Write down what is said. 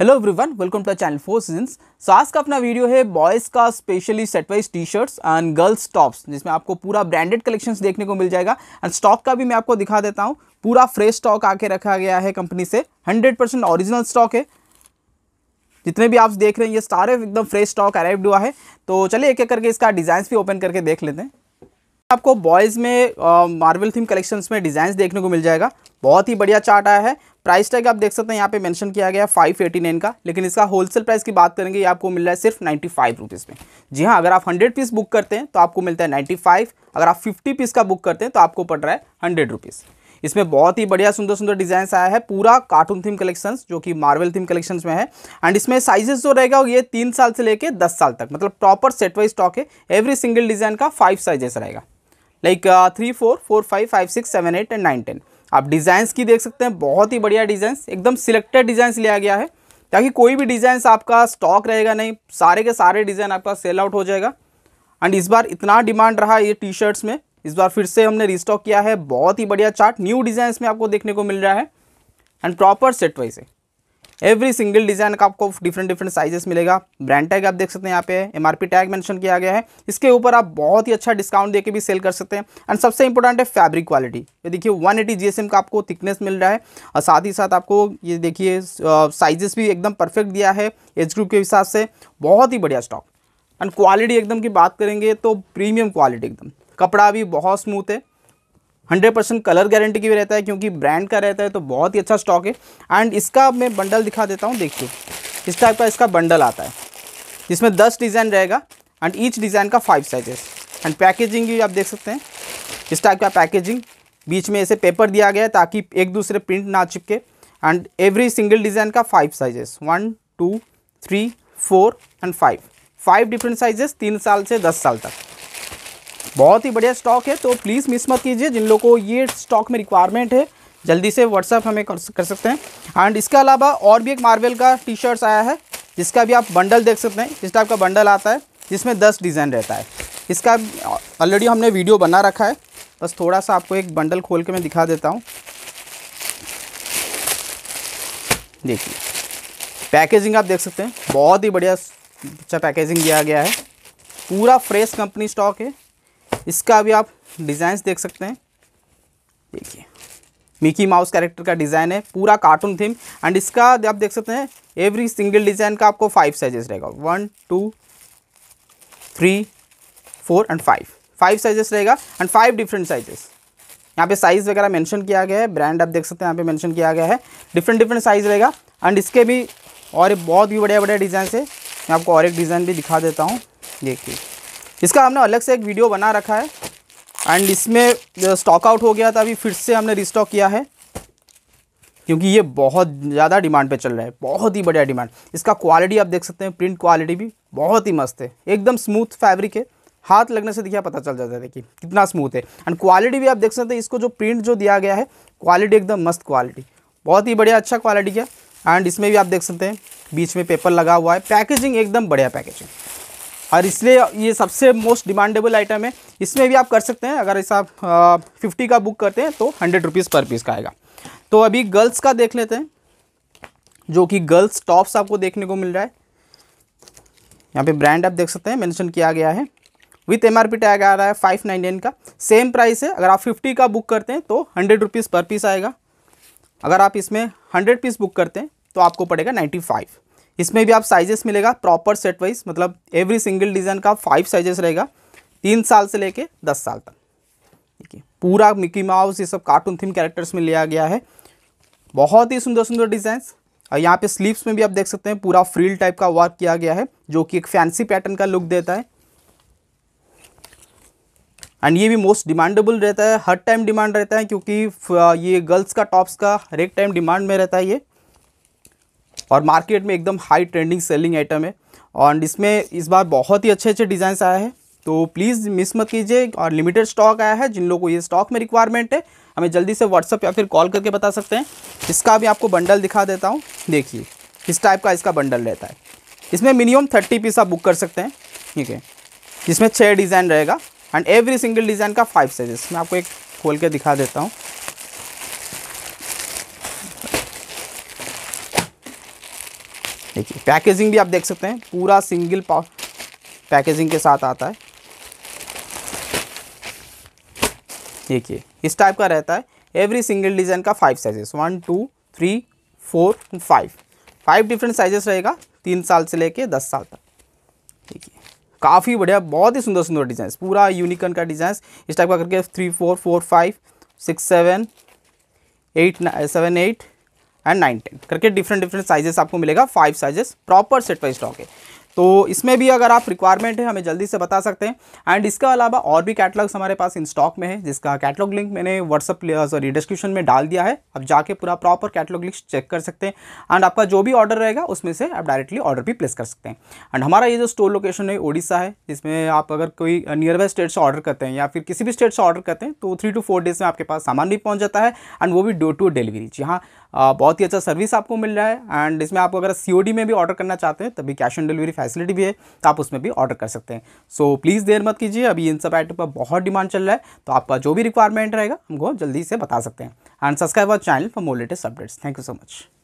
hello everyone welcome to the channel four seasons so आज का अपना वीडियो है बॉयज़ का specially setwise T shirts and girls tops जिसमें आपको पूरा ब्रांडेड कलेक्शंस देखने को मिल जाएगा एंड स्टॉक का भी मैं आपको दिखा देता हूँ पूरा फ्रेश स्टॉक आके रखा गया है कंपनी से हंड्रेड परसेंट ओरिजिनल स्टॉक है जितने भी आप देख रहे हैं ये सारे एकदम फ्रेश स्टॉक अराइव हुआ है तो चलिए एक एक करके इसका डिज़ाइंस भी ओपन करके देख लेते हैं आपको बॉयज़ में मार्बल थीम कलेक्शंस में डिज़ाइंस देखने को मिल जाएगा बहुत ही बढ़िया चार्ट आया है प्राइस टैग आप देख सकते हैं यहाँ पे मेंशन किया गया फाइव एटी नाइन का लेकिन इसका होलसेल प्राइस की बात करेंगे ये आपको मिल रहा है सिर्फ नाइन्टी फाइव रुपीज़ में जी हाँ अगर आप हंड्रेड पीस बुक करते हैं तो आपको मिलता है नाइन्टी फाइव अगर आप फिफ्टी पीस का बुक करते हैं तो आपको पड़ रहा है हंड्रेड रुपीज़ इसमें बहुत ही बढ़िया सुंदर सुंदर डिजाइन आया है पूरा कार्टून थीम कलेक्शन जो कि मार्वल थीम कलेक्शंस में है एंड इसमें साइजेस जो रहेगा ये तीन साल से लेकर दस साल तक मतलब प्रॉपर सेट वाइज स्टॉक है एवरी सिंगल डिजाइन का फाइव साइजेस रहेगा like three four four five five six seven eight and nine ten आप डिज़ाइंस की देख सकते हैं बहुत ही बढ़िया डिज़ाइंस एकदम सिलेक्टेड डिज़ाइंस लिया गया है ताकि कोई भी डिज़ाइंस आपका स्टॉक रहेगा नहीं सारे के सारे डिज़ाइन आपका सेल आउट हो जाएगा एंड इस बार इतना डिमांड रहा ये टी शर्ट्स में इस बार फिर से हमने रिस्टॉक किया है बहुत ही बढ़िया चार्ट न्यू डिज़ाइंस में आपको देखने को मिल रहा है एंड प्रॉपर सेट वाइज है एवरी सिंगल डिज़ाइन का आपको डिफरेंट डिफरेंट साइजेस मिलेगा ब्रांड टैग आप देख सकते हैं यहाँ पे एमआरपी टैग मेंशन किया गया है इसके ऊपर आप बहुत ही अच्छा डिस्काउंट देके भी सेल कर सकते हैं एंड सबसे इंपॉर्टेंट है फैब्रिक क्वालिटी ये देखिए 180 एम का आपको थिकनेस मिल रहा है और साथ ही साथ आपको ये देखिए साइजेस भी एकदम परफेक्ट दिया है एज ग्रुप के हिसाब से बहुत ही बढ़िया स्टॉक एंड क्वालिटी एकदम की बात करेंगे तो प्रीमियम क्वालिटी एकदम कपड़ा भी बहुत स्मूथ है हंड्रेड परसेंट कलर गारंटी की भी रहता है क्योंकि ब्रांड का रहता है तो बहुत ही अच्छा स्टॉक है एंड इसका मैं बंडल दिखा देता हूँ देखिए इस टाइप का इसका बंडल आता है जिसमें दस डिज़ाइन रहेगा एंड ईच डिज़ाइन का फाइव साइजेस एंड पैकेजिंग भी आप देख सकते हैं इस टाइप का पैकेजिंग बीच में ऐसे पेपर दिया गया है ताकि एक दूसरे प्रिंट ना चिपके एंड एवरी सिंगल डिज़ाइन का five sizes one two three four and five five different sizes तीन साल से दस साल तक बहुत ही बढ़िया स्टॉक है तो प्लीज़ मिस मत कीजिए जिन लोगों को ये स्टॉक में रिक्वायरमेंट है जल्दी से व्हाट्सअप हमें कर, कर सकते हैं एंड इसके अलावा और भी एक मार्वल का टी शर्ट्स आया है जिसका भी आप बंडल देख सकते हैं इस टाइप का बंडल आता है जिसमें दस डिज़ाइन रहता है इसका ऑलरेडी हमने वीडियो बना रखा है बस थोड़ा सा आपको एक बंडल खोल के मैं दिखा देता हूँ देखिए पैकेजिंग आप देख सकते हैं बहुत ही बढ़िया अच्छा पैकेजिंग दिया गया है पूरा फ्रेश कंपनी स्टॉक है इसका अभी आप डिज़ाइंस देख सकते हैं देखिए मिकी माउस कैरेक्टर का डिज़ाइन है पूरा कार्टून थीम एंड इसका आप देख सकते हैं एवरी सिंगल डिज़ाइन का आपको फाइव साइजेस रहेगा one two three four and five five sizes रहेगा एंड फाइव डिफरेंट साइजेस यहाँ पे साइज़ वगैरह मेंशन किया गया है ब्रांड आप देख सकते हैं यहाँ पे मेंशन किया गया है डिफरेंट डिफरेंट साइज़ रहेगा एंड इसके भी और बहुत ही बढ़िया बढ़िया डिज़ाइन है मैं आपको और एक डिज़ाइन भी दिखा देता हूँ देखिए इसका हमने अलग से एक वीडियो बना रखा है एंड इसमें स्टॉक आउट हो गया था अभी फिर से हमने रिस्टॉक किया है क्योंकि ये बहुत ज़्यादा डिमांड पे चल रहा है बहुत ही बढ़िया डिमांड इसका क्वालिटी आप देख सकते हैं प्रिंट क्वालिटी भी बहुत ही मस्त है एकदम स्मूथ फैब्रिक है हाथ लगने से दिखा पता चल जाता है कि कितना स्मूथ है एंड क्वालिटी भी आप देख सकते हैं इसको जो प्रिंट जो दिया गया है क्वालिटी एकदम मस्त क्वालिटी बहुत ही बढ़िया अच्छा क्वालिटी का एंड इसमें भी आप देख सकते हैं बीच में पेपर लगा हुआ है पैकेजिंग एकदम बढ़िया पैकेजिंग और इसलिए ये सबसे मोस्ट डिमांडेबल आइटम है इसमें भी आप कर सकते हैं अगर इस आप फिफ्टी का बुक करते हैं तो हंड्रेड रुपीज़ पर पीस का आएगा तो अभी गर्ल्स का देख लेते हैं जो कि गर्ल्स टॉप्स आपको देखने को मिल रहा है यहाँ पे ब्रांड आप देख सकते हैं मेंशन किया गया है विथ एम टैग आ रहा है फाइव नाइन का सेम प्राइस है अगर आप फिफ्टी का बुक करते हैं तो हंड्रेड रुपीज़ पर पीस आएगा अगर आप इसमें हंड्रेड पीस बुक करते हैं तो आपको पड़ेगा नाइन्टी फाइव इसमें भी आप साइजेस मिलेगा प्रॉपर सेट वाइज मतलब एवरी सिंगल डिज़ाइन का फाइव साइजेस रहेगा तीन साल से लेके दस साल तक देखिए पूरा मिकी माउस ये सब कार्टून थीम कैरेक्टर्स में लिया गया है बहुत ही सुंदर सुंदर डिज़ाइंस और यहाँ पे स्लीव्स में भी आप देख सकते हैं पूरा फ्रील टाइप का वर्क किया गया है जो कि एक फैंसी पैटर्न का लुक देता है एंड ये भी मोस्ट डिमांडेबल रहता है हर टाइम डिमांड रहता है क्योंकि ये गर्ल्स का टॉप्स का हर एक टाइम डिमांड में रहता है ये और मार्केट में एकदम हाई ट्रेंडिंग सेलिंग आइटम है और इसमें इस बार बहुत ही अच्छे अच्छे डिज़ाइंस आए हैं तो प्लीज़ मिस मत कीजिए और लिमिटेड स्टॉक आया है जिन लोगों को ये स्टॉक में रिक्वायरमेंट है हमें जल्दी से व्हाट्सअप या फिर कॉल करके बता सकते हैं इसका भी आपको बंडल दिखा देता हूँ देखिए किस टाइप का इसका बंडल रहता है इसमें मिनिमम थर्टी पीस आप बुक कर सकते हैं ठीक है इसमें छः डिज़ाइन रहेगा एंड एवरी सिंगल डिज़ाइन का फाइव साइजेस मैं आपको एक खोल के दिखा देता हूँ देखिए पैकेजिंग भी आप देख सकते हैं पूरा सिंगल पैकेजिंग के साथ आता है देखिए इस टाइप का रहता है एवरी सिंगल डिज़ाइन का five sizes one two three four five five different sizes रहेगा तीन साल से लेके दस साल तक देखिए काफ़ी बढ़िया बहुत ही सुंदर सुंदर डिज़ाइन पूरा यूनिकन का डिज़ाइन इस टाइप का करके three four four five six seven eight seven eight and nine ten करके डिफरेंट डिफरेंट साइजेस आपको मिलेगा five sizes proper set wise stock है तो इसमें भी अगर आप रिक्वायरमेंट है हमें जल्दी से बता सकते हैं एंड इसके अलावा और भी कैटलॉग्स हमारे पास इन स्टॉक में है जिसका कैटलॉग लिंक मैंने व्हाट्सअप सॉरी डिस्क्रिप्शन में डाल दिया है आप जाके पूरा प्रॉपर कैटलॉग लिंक चेक कर सकते हैं एंड आपका जो भी ऑर्डर रहेगा उसमें से आप डायरेक्टली ऑर्डर भी प्लेस कर सकते हैं एंड हमारा ये जो स्टोर लोकेशन है उड़ीसा है जिसमें आप अगर कोई नियर बाय स्टेट से ऑर्डर करते हैं या फिर किसी भी स्टेट से ऑर्डर करते हैं तो थ्री टू फोर डेज़ में आपके पास सामान भी पहुँच जाता है एंड वो भी डोर टू डिलीवरी जी हाँ बहुत ही अच्छा सर्विस आपको मिल रहा है एंड इसमें आप अगर सी में भी ऑर्डर करना चाहते हैं तभी कैश ऑन डिलीवरी फैसिलिटी भी है तो आप उसमें भी ऑर्डर कर सकते हैं सो प्लीज़ देर मत कीजिए अभी इन सब आइटम पर बहुत डिमांड चल रहा है तो आपका जो भी रिक्वायरमेंट रहेगा हमको जल्दी से बता सकते हैं and subscribe our channel for more latest updates thank you so much